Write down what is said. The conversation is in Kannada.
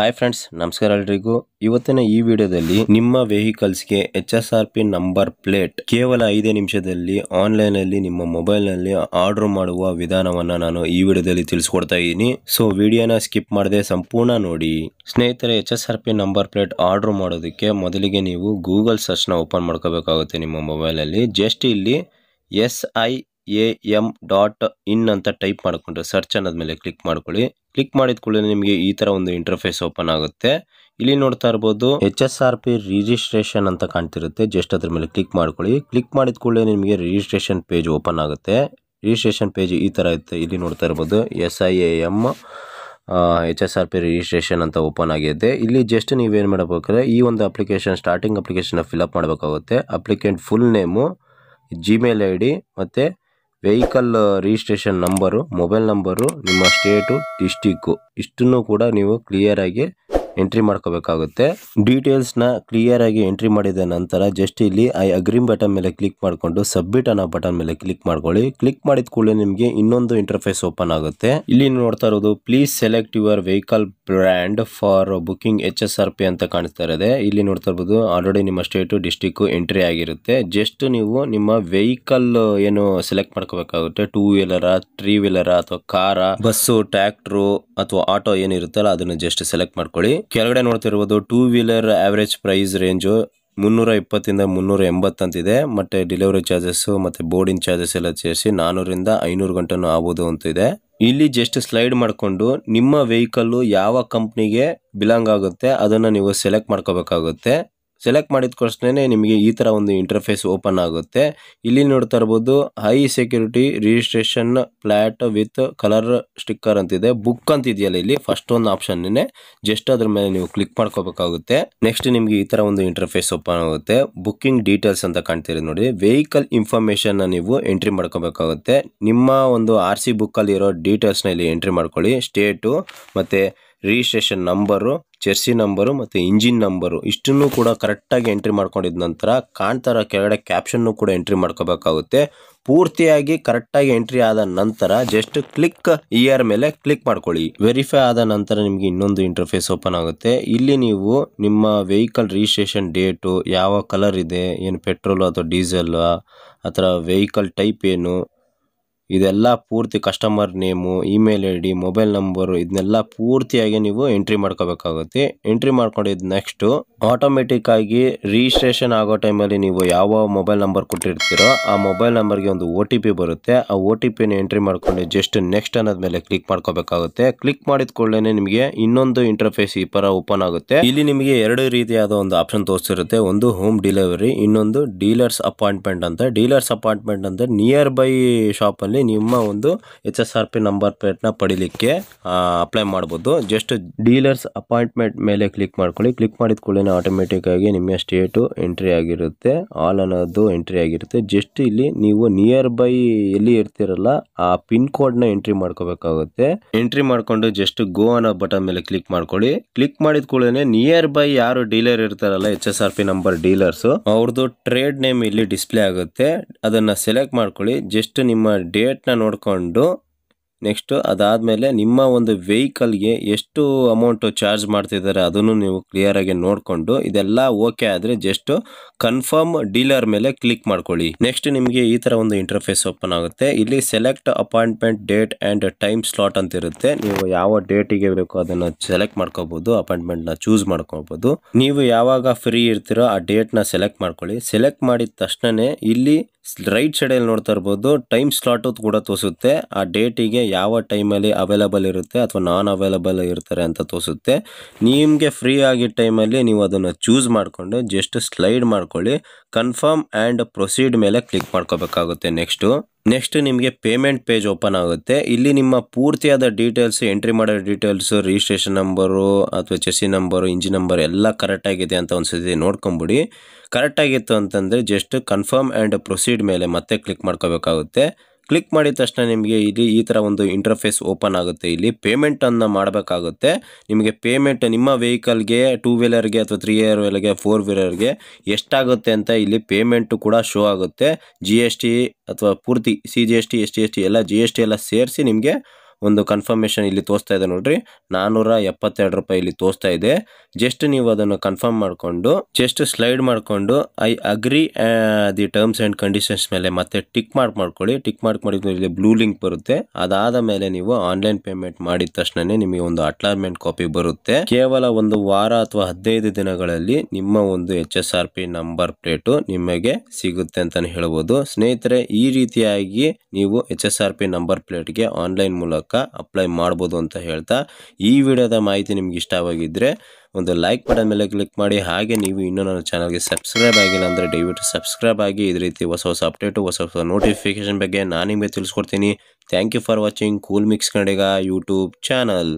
ಹಾಯ್ ಫ್ರೆಂಡ್ಸ್ ನಮಸ್ಕಾರ ಎಲ್ರಿಗೂ ಇವತ್ತಿನ ಈ ವಿಡಿಯೋದಲ್ಲಿ ನಿಮ್ಮ ವೆಹಿಕಲ್ಸ್ಗೆ H S R P number plate ಕೇವಲ ಐದೇ ನಿಮಿಷದಲ್ಲಿ ಆನ್ಲೈನ್ ಅಲ್ಲಿ ನಿಮ್ಮ ಮೊಬೈಲ್ ನಲ್ಲಿ ಆರ್ಡರ್ ಮಾಡುವ ವಿಧಾನವನ್ನ ನಾನು ಈ ವಿಡಿಯೋದಲ್ಲಿ ತಿಳಿಸ್ಕೊಡ್ತಾ ಇದ್ದೀನಿ ಸೊ ವಿಡಿಯೋನ ಸ್ಕಿಪ್ ಮಾಡದೆ ಸಂಪೂರ್ಣ ನೋಡಿ ಸ್ನೇಹಿತರೆ H S R P number plate order ಮಾಡೋದಕ್ಕೆ ಮೊದಲಿಗೆ ನೀವು ಗೂಗಲ್ ಸರ್ಚ್ ನ ಓಪನ್ ಮಾಡ್ಕೋಬೇಕಾಗುತ್ತೆ ನಿಮ್ಮ ಮೊಬೈಲ್ ಅಲ್ಲಿ ಜಸ್ಟ್ ಇಲ್ಲಿ S I A M dot in ಅಂತ ಟೈಪ್ ಮಾಡಿಕೊಂಡ್ರೆ ಸರ್ಚ್ ಅನ್ನೋದ ಮೇಲೆ ಕ್ಲಿಕ್ ಮಾಡ್ಕೊಳ್ಳಿ ಕ್ಲಿಕ್ ಮಾಡಿದ ಕೂಡಲೇ ನಿಮಗೆ ಈ ಥರ ಒಂದು ಇಂಟರ್ಫೇಸ್ ಓಪನ್ ಆಗುತ್ತೆ ಇಲ್ಲಿ ನೋಡ್ತಾ ಇರ್ಬೋದು H S R P registration ಅಂತ ಕಾಣ್ತಿರುತ್ತೆ ಜಸ್ಟ್ ಅದ್ರ ಮೇಲೆ ಕ್ಲಿಕ್ ಮಾಡ್ಕೊಳ್ಳಿ ಕ್ಲಿಕ್ ಮಾಡಿದ ಕೂಡಲೇ ನಿಮಗೆ ರಿಜಿಸ್ಟ್ರೇಷನ್ ಪೇಜ್ ಓಪನ್ ಆಗುತ್ತೆ ರಿಜಿಸ್ಟ್ರೇಷನ್ ಪೇಜ್ ಈ ಥರ ಇತ್ತು ಇಲ್ಲಿ ನೋಡ್ತಾ ಇರ್ಬೋದು S I A M H S R P registration ಅಂತ ಓಪನ್ ಆಗಿದೆ ಇಲ್ಲಿ ಜಸ್ಟ್ ನೀವೇನು ಮಾಡಬೇಕಾದ್ರೆ ಈ ಒಂದು ಅಪ್ಲಿಕೇಶನ್ ಸ್ಟಾರ್ಟಿಂಗ್ ಫಿಲ್ ಅಪ್ ಮಾಡಬೇಕಾಗುತ್ತೆ applicant full name Gmail I D ಮತ್ತು vehicle registration number mobile number ನಿಮ್ಮ ಸ್ಟೇಟು ಡಿಸ್ಟಿಕ್ಕು ಇಷ್ಟನ್ನು ಕೂಡ ನೀವು ಕ್ಲಿಯರಾಗಿ ಎಂಟ್ರಿ ಮಾಡ್ಕೋಬೇಕಾಗುತ್ತೆ ನ ಕ್ಲಿಯರ್ ಆಗಿ ಎಂಟ್ರಿ ಮಾಡಿದ ನಂತರ ಜಸ್ಟ್ ಇಲ್ಲಿ ಐ ಅಗ್ರೀಮ್ ಬಟನ್ ಮೇಲೆ ಕ್ಲಿಕ್ ಮಾಡಿಕೊಂಡು ಸಬ್ಮಿಟ್ ಅನ್ನೋ ಬಟನ್ ಮೇಲೆ ಕ್ಲಿಕ್ ಮಾಡ್ಕೊಳ್ಳಿ ಕ್ಲಿಕ್ ಮಾಡಿದ ಕೂಡಲೇ ನಿಮಗೆ ಇನ್ನೊಂದು ಇಂಟರ್ಫೇಸ್ ಓಪನ್ ಆಗುತ್ತೆ ಇಲ್ಲಿ ನೋಡ್ತಾ ಇರೋದು please select your vehicle brand for booking H S R P ಅಂತ ಕಾಣಿಸ್ತಾ ಇದೆ ಇಲ್ಲಿ ನೋಡ್ತಾ ಇರಬಹುದು ಆಲ್ರೆಡಿ ನಿಮ್ಮ ಸ್ಟೇಟು ಡಿಸ್ಟಿಕ್ ಎಂಟ್ರಿ ಆಗಿರುತ್ತೆ ಜಸ್ಟ್ ನೀವು ನಿಮ್ಮ ವೆಹಿಕಲ್ ಏನು ಸೆಲೆಕ್ಟ್ ಮಾಡ್ಕೋಬೇಕಾಗುತ್ತೆ ಟೂ ವೀಲರ್ ತ್ರೀ ವೀಲರ್ ಅಥವಾ ಕಾರ ಬಸ್ಸು ಟ್ರ್ಯಾಕ್ಟ್ರು ಅಥವಾ ಆಟೋ ಏನಿರುತ್ತಲ್ಲ ಅದನ್ನ ಜಸ್ಟ್ ಸೆಲೆಕ್ಟ್ ಮಾಡ್ಕೊಳ್ಳಿ ಕೆಳಗಡೆ ನೋಡ್ತಿರ್ಬೋದು two wheeler average price range ಮುನ್ನೂರ ಇಪ್ಪತ್ತಿಂದ ಮುನ್ನೂರ ಎಂಬತ್ತಂತಿದೆ ಮತ್ತೆ ಡೆಲಿವರಿ ಚಾರ್ಜಸ್ಸು ಮತ್ತೆ ಬೋರ್ಡಿಂಗ್ ಚಾರ್ಜಸ್ ಎಲ್ಲ ಸೇರಿಸಿ ನಾನೂರಿಂದ ಐನೂರು ಗಂಟೆನು ಆಗ್ಬೋದು ಅಂತಿದೆ ಇಲ್ಲಿ ಜಸ್ಟ್ ಸ್ಲೈಡ್ ಮಾಡಿಕೊಂಡು ನಿಮ್ಮ ವೆಹಿಕಲ್ಲು ಯಾವ ಕಂಪ್ನಿಗೆ ಬಿಲಾಂಗ್ ಆಗುತ್ತೆ ಅದನ್ನು ನೀವು ಸೆಲೆಕ್ಟ್ ಮಾಡ್ಕೋಬೇಕಾಗುತ್ತೆ ಸೆಲೆಕ್ಟ್ ಮಾಡಿದ ಕೂಡಲೇ ನಿಮಗೆ ಈ ಥರ ಒಂದು ಇಂಟರ್ಫೇಸ್ ಓಪನ್ ಆಗುತ್ತೆ ಇಲ್ಲಿ ನೋಡ್ತಾ ಇರ್ಬೋದು high security registration plate with colour sticker ಅಂತಿದೆ ಬುಕ್ ಅಂತ ಇದೆಯಲ್ಲ ಇಲ್ಲಿ ಫಸ್ಟ್ ಒಂದು ಆಪ್ಷನ್ನೇ ಜಸ್ಟ್ ಅದ್ರ ಮೇಲೆ ನೀವು ಕ್ಲಿಕ್ ಮಾಡ್ಕೋಬೇಕಾಗುತ್ತೆ ನೆಕ್ಸ್ಟ್ ನಿಮಗೆ ಈ ಥರ ಒಂದು ಇಂಟರ್ಫೇಸ್ ಓಪನ್ ಆಗುತ್ತೆ ಬುಕ್ಕಿಂಗ್ ಡೀಟೇಲ್ಸ್ ಅಂತ ಕಾಣ್ತೀರಿ ನೋಡಿ ವೆಹಿಕಲ್ ಇನ್ಫಾರ್ಮೇಷನ್ನ ನೀವು ಎಂಟ್ರಿ ಮಾಡ್ಕೋಬೇಕಾಗುತ್ತೆ ನಿಮ್ಮ ಒಂದು ಆರ್ ಸಿ ಬುಕ್ಕಲ್ಲಿರೋ ಡೀಟೇಲ್ಸ್ನ ಇಲ್ಲಿ ಎಂಟ್ರಿ ಮಾಡ್ಕೊಳ್ಳಿ ಸ್ಟೇಟು ಮತ್ತು ರಿಜಿಸ್ಟ್ರೇಷನ್ ನಂಬರು ಜೆರ್ಸಿ ನಂಬರು ಮತ್ತು ಇಂಜಿನ್ ನಂಬರು ಇಷ್ಟನ್ನು ಕೂಡ ಕರೆಕ್ಟಾಗಿ ಎಂಟ್ರಿ ಮಾಡ್ಕೊಂಡಿದ ನಂತರ ಕಾಣ್ತಾರ ಕೆಳಗಡೆ ಕ್ಯಾಪ್ಷನ್ನು ಕೂಡ ಎಂಟ್ರಿ ಮಾಡ್ಕೋಬೇಕಾಗುತ್ತೆ ಪೂರ್ತಿಯಾಗಿ ಕರೆಕ್ಟಾಗಿ ಎಂಟ್ರಿ ಆದ ನಂತರ ಜಸ್ಟ್ ಕ್ಲಿಕ್ ಇಯರ್ ಮೇಲೆ ಕ್ಲಿಕ್ ಮಾಡ್ಕೊಳ್ಳಿ ವೆರಿಫೈ ಆದ ನಂತರ ನಿಮಗೆ ಇನ್ನೊಂದು ಇಂಟರ್ಫೇಸ್ ಓಪನ್ ಆಗುತ್ತೆ ಇಲ್ಲಿ ನೀವು ನಿಮ್ಮ ವೆಹಿಕಲ್ ರಿಜಿಸ್ಟ್ರೇಷನ್ ಡೇಟು ಯಾವ ಕಲರ್ ಇದೆ ಏನು ಪೆಟ್ರೋಲು ಅಥವಾ ಡೀಸೆಲ್ ಅಥವಾ ವೆಹಿಕಲ್ ಟೈಪ್ ಏನು ಇದೆಲ್ಲ ಪೂರ್ತಿ customer name email I D mobile number ಇದನ್ನೆಲ್ಲ ಪೂರ್ತಿಯಾಗಿ ನೀವು ಎಂಟ್ರಿ ಮಾಡ್ಕೋಬೇಕಾಗುತ್ತೆ ಎಂಟ್ರಿ ನೆಕ್ಸ್ಟ್ ನೆಕ್ಸ್ಟು ಆಗಿ ರಿಜಿಸ್ಟ್ರೇಷನ್ ಆಗೋ ಟೈಮಲ್ಲಿ ನೀವು ಯಾವ ಮೊಬೈಲ್ ನಂಬರ್ ಕೊಟ್ಟಿರ್ತೀರೋ ಆ ಮೊಬೈಲ್ ನಂಬರ್ಗೆ ಒಂದು ಒ ಬರುತ್ತೆ ಆ ಒ ಟಿ ಪಿನ ಎಂಟ್ರಿ ಮಾಡ್ಕೊಂಡು ಜಸ್ಟ್ ನೆಕ್ಸ್ಟ್ ಅನ್ನೋದ ಮೇಲೆ ಕ್ಲಿಕ್ ಮಾಡ್ಕೋಬೇಕಾಗುತ್ತೆ ಕ್ಲಿಕ್ ಮಾಡಿದ ಕೂಡಲೇ ನಿಮಗೆ ಇನ್ನೊಂದು ಇಂಟರ್ಫೇಸ್ ಈ ಪರ ಓಪನ್ ಆಗುತ್ತೆ ಇಲ್ಲಿ ನಿಮಗೆ ಎರಡು ರೀತಿಯಾದ ಒಂದು ಆಪ್ಷನ್ ತೋರಿಸಿರುತ್ತೆ ಒಂದು ಹೋಮ್ ಡೆಲಿವರಿ ಇನ್ನೊಂದು ಡೀಲರ್ಸ್ ಅಪಾಯಿಂಟ್ಮೆಂಟ್ ಅಂತ ಡೀಲರ್ಸ್ ಅಪಾಯಿಂಟ್ಮೆಂಟ್ ಅಂದ್ರೆ ನಿಯರ್ ಬೈ ಅಲ್ಲಿ ನಿಮ್ಮ ಒಂದು H S R P number ಪ್ಲೇಟ್ನ ಪಡೀಲಿಕ್ಕೆ ಅಪ್ಲೈ ಮಾಡ್ಬೋದು ಜಸ್ಟ್ ಡೀಲರ್ಸ್ ಅಪಾಯಿಂಟ್ಮೆಂಟ್ ಮೇಲೆ ಕ್ಲಿಕ್ ಮಾಡ್ಕೊಳ್ಳಿ ಕ್ಲಿಕ್ ಮಾಡಿದ ಕೂಡ ಆಗಿ ನಿಮ್ಮ ಸ್ಟೇಟು ಎಂಟ್ರಿ ಆಗಿರುತ್ತೆ ಆಲ್ ಅನ್ನೋದು ಎಂಟ್ರಿ ಆಗಿರುತ್ತೆ ಜಸ್ಟ್ ಇಲ್ಲಿ ನೀವು ನಿಯರ್ ಬೈ ಎಲ್ಲಿ ಇರ್ತಿರಲ್ಲ ಆ ಪಿನ್ ಕೋಡ್ ನ ಎಂಟ್ರಿ ಮಾಡ್ಕೋಬೇಕಾಗುತ್ತೆ ಎಂಟ್ರಿ ಮಾಡ್ಕೊಂಡು ಜಸ್ಟ್ ಗೋ ಅನ್ನೋ ಬಟನ್ ಮೇಲೆ ಕ್ಲಿಕ್ ಮಾಡ್ಕೊಳ್ಳಿ ಕ್ಲಿಕ್ ಮಾಡಿದ ಕೂಡಲೇ ನಿಯರ್ ಬೈ ಯಾರು ಡೀಲರ್ ಇರ್ತಾರಲ್ಲ H S R P number dealers ಅವ್ರದ್ದು ಟ್ರೇಡ್ ನೇಮ್ ಇಲ್ಲಿ ಡಿಸ್ಪ್ಲೇ ಆಗುತ್ತೆ ಅದನ್ನ ಸೆಲೆಕ್ಟ್ ಮಾಡ್ಕೊಳ್ಳಿ ಜಸ್ಟ್ ನಿಮ್ಮ ಡೇಟ್ ರೇಟ್ನ ನೋಡಿಕೊಂಡು ನೆಕ್ಸ್ಟು ಮೇಲೆ ನಿಮ್ಮ ಒಂದು ವೆಹಿಕಲ್ಗೆ ಎಷ್ಟು ಅಮೌಂಟು ಚಾರ್ಜ್ ಮಾಡ್ತಿದ್ದಾರೆ ಅದನ್ನು ನೀವು ಕ್ಲಿಯರಾಗಿ ನೋಡಿಕೊಂಡು ಇದೆಲ್ಲ ಓಕೆ ಆದರೆ ಜಸ್ಟು ಕನ್ಫರ್ಮ್ ಡೀಲರ್ ಮೇಲೆ ಕ್ಲಿಕ್ ಮಾಡ್ಕೊಳ್ಳಿ ನೆಕ್ಸ್ಟ್ ನಿಮಗೆ ಈ ಥರ ಒಂದು ಇಂಟರ್ಫೇಸ್ ಓಪನ್ ಆಗುತ್ತೆ ಇಲ್ಲಿ select appointment date and time slot ಅಂತ ಇರುತ್ತೆ ನೀವು ಯಾವ ಡೇಟಿಗೆ ಬೇಕೋ ಅದನ್ನು ಸೆಲೆಕ್ಟ್ ಮಾಡ್ಕೋಬೋದು ಅಪಾಯಿಂಟ್ಮೆಂಟ್ನ ಚೂಸ್ ಮಾಡ್ಕೋಬೋದು ನೀವು ಯಾವಾಗ ಫ್ರೀ ಇರ್ತೀರೋ ಆ ಡೇಟ್ನ ಸೆಲೆಕ್ಟ್ ಮಾಡ್ಕೊಳ್ಳಿ ಸೆಲೆಕ್ಟ್ ಮಾಡಿದ ತಕ್ಷಣವೇ ಇಲ್ಲಿ ರೈಟ್ ಸೈಡಲ್ಲಿ ನೋಡ್ತಾ ಇರ್ಬೋದು ಟೈಮ್ ಸ್ಲಾಟ್ ಕೂಡ ತೋರಿಸುತ್ತೆ ಆ ಡೇಟಿಗೆ ಯಾವ ಟೈಮಲ್ಲಿ ಅವೈಲಬಲ್ ಇರುತ್ತೆ ಅಥವಾ ನಾನ್ ಅವೈಲಬಲ್ ಇರ್ತಾರೆ ಅಂತ ತೋರಿಸುತ್ತೆ ನಿಮಗೆ ಫ್ರೀ ಆಗಿ ಟೈಮಲ್ಲಿ ನೀವು ಅದನ್ನು ಚೂಸ್ ಮಾಡಿಕೊಂಡು ಜಸ್ಟ್ ಸ್ಲೈಡ್ ಮಾಡ್ಕೊಳ್ಳಿ ಕನ್ಫರ್ಮ್ ಆ್ಯಂಡ್ ಪ್ರೊಸೀಡ್ ಮೇಲೆ ಕ್ಲಿಕ್ ಮಾಡ್ಕೋಬೇಕಾಗುತ್ತೆ ನೆಕ್ಸ್ಟು ನೆಕ್ಸ್ಟ್ ನಿಮಗೆ ಪೇಮೆಂಟ್ ಪೇಜ್ ಓಪನ್ ಆಗುತ್ತೆ ಇಲ್ಲಿ ನಿಮ್ಮ ಪೂರ್ತಿಯಾದ ಡೀಟೇಲ್ಸ್ ಎಂಟ್ರಿ ಮಾಡೋ ಡೀಟೇಲ್ಸು ರಿಜಿಸ್ಟ್ರೇಷನ್ ನಂಬರು ಅಥವಾ ಚೆಸಿ ನಂಬರು ಇಂಜಿನ್ ನಂಬರ್ ಎಲ್ಲ ಕರೆಕ್ಟಾಗಿದೆ ಅಂತ ಒಂದು ಸತಿ ನೋಡ್ಕೊಂಬಿಡಿ ಕರೆಕ್ಟಾಗಿತ್ತು ಅಂತಂದರೆ ಜಸ್ಟ್ ಕನ್ಫರ್ಮ್ ಆ್ಯಂಡ್ ಪ್ರೊಸೀಡ್ ಮೇಲೆ ಮತ್ತೆ ಕ್ಲಿಕ್ ಮಾಡ್ಕೋಬೇಕಾಗುತ್ತೆ ಕ್ಲಿಕ್ ಮಾಡಿದ ತಕ್ಷಣ ನಿಮಗೆ ಇಲ್ಲಿ ಈ ಥರ ಒಂದು ಇಂಟರ್ಫೇಸ್ ಓಪನ್ ಆಗುತ್ತೆ ಇಲ್ಲಿ ಪೇಮೆಂಟನ್ನು ಮಾಡಬೇಕಾಗುತ್ತೆ ನಿಮಗೆ ಪೇಮೆಂಟ್ ನಿಮ್ಮ ವೆಹಿಕಲ್ಗೆ ಟೂ ವೀಲರ್ಗೆ ಅಥವಾ ತ್ರೀ ವೀಲರ್ಗೆ ಫೋರ್ ವೀಲರ್ಗೆ ಎಷ್ಟಾಗುತ್ತೆ ಅಂತ ಇಲ್ಲಿ ಪೇಮೆಂಟು ಕೂಡ ಶೋ ಆಗುತ್ತೆ ಜಿ ಎಸ್ ಟಿ ಅಥವಾ ಪೂರ್ತಿ C G S T S T S T ಎಲ್ಲ ಜಿ ಎಸ್ ಟಿ ಎಲ್ಲ ಸೇರಿಸಿ ನಿಮಗೆ ಒಂದು ಕನ್ಫರ್ಮೇಷನ್ ಇಲ್ಲಿ ತೋರಿಸ್ತಾ ಇದೆ ನೋಡ್ರಿ ನಾನೂರ ಎಪ್ಪತ್ತೆರಡು ರೂಪಾಯಿ ಇಲ್ಲಿ ತೋರಿಸ್ತಾ ಇದೆ ಜಸ್ಟ್ ನೀವು ಅದನ್ನು ಕನ್ಫರ್ಮ್ ಮಾಡಿಕೊಂಡು ಜಸ್ಟ್ ಸ್ಲೈಡ್ ಮಾಡಿಕೊಂಡು I agree the terms and conditions ಮೇಲೆ ಮತ್ತೆ ಟಿಕ್ ಮಾರ್ಕ್ ಮಾಡ್ಕೊಳ್ಳಿ ಟಿಕ್ ಮಾರ್ಕ್ ಮಾಡಿದ ಇಲ್ಲಿ ಬ್ಲೂ ಲಿಂಕ್ ಬರುತ್ತೆ ಅದಾದ ಮೇಲೆ ನೀವು ಆನ್ಲೈನ್ ಪೇಮೆಂಟ್ ಮಾಡಿದ ತಕ್ಷಣನೇ ನಿಮಗೆ ಒಂದು ಅಟ್ಲಾರ್ಮೆಂಟ್ ಕಾಪಿ ಬರುತ್ತೆ ಕೇವಲ ಒಂದು ವಾರ ಅಥವಾ ಹದಿನೈದು ದಿನಗಳಲ್ಲಿ ನಿಮ್ಮ ಒಂದು H S R P number plate ನಿಮಗೆ ಸಿಗುತ್ತೆ ಅಂತಾನೆ ಹೇಳ್ಬೋದು ಸ್ನೇಹಿತರೆ ಈ ರೀತಿಯಾಗಿ ನೀವು H S R P number ಪ್ಲೇಟ್ಗೆ ಆನ್ಲೈನ್ ಮೂಲಕ ಮೂಲಕ ಅಪ್ಲೈ ಮಾಡ್ಬೋದು ಅಂತ ಹೇಳ್ತಾ ಈ ವಿಡಿಯೋದ ಮಾಹಿತಿ ನಿಮ್ಗೆ ಇಷ್ಟವಾಗಿದ್ದರೆ ಒಂದು ಲೈಕ್ ಬಟನ್ ಮೇಲೆ ಕ್ಲಿಕ್ ಮಾಡಿ ಹಾಗೆ ನೀವು ಇನ್ನೂ ನನ್ನ ಚಾನಲ್ಗೆ ಸಬ್ಸ್ಕ್ರೈಬ್ ಆಗಿಲ್ಲ ಅಂದರೆ ದಯವಿಟ್ಟು ಸಬ್ಸ್ಕ್ರೈಬ್ ಆಗಿ ಇದೇ ರೀತಿ ಹೊಸ ಹೊಸ ಅಪ್ಡೇಟು ಹೊಸ ಹೊಸ ನೋಟಿಫಿಕೇಶನ್ ಬಗ್ಗೆ ನಾನು ನಿಮಗೆ ತಿಳಿಸ್ಕೊಡ್ತೀನಿ thank you for watching cool mix Kannadiga YouTube channel